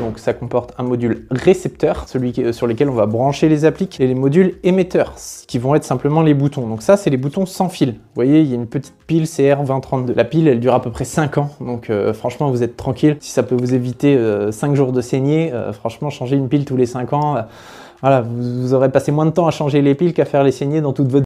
donc ça comporte un module récepteur, celui sur lequel on va brancher les appliques, et les modules émetteurs, qui vont être simplement les boutons. Donc ça, c'est les boutons sans fil. Vous voyez, il y a une petite pile CR2032. La pile, elle dure à peu près 5 ans, donc euh, franchement, vous êtes tranquille. Si ça peut vous éviter euh, cinq 5 jours de saigner euh, franchement, changer une pile tous les cinq ans, voilà, vous, aurez passé moins de temps à changer les piles qu'à faire les saignées dans toute votre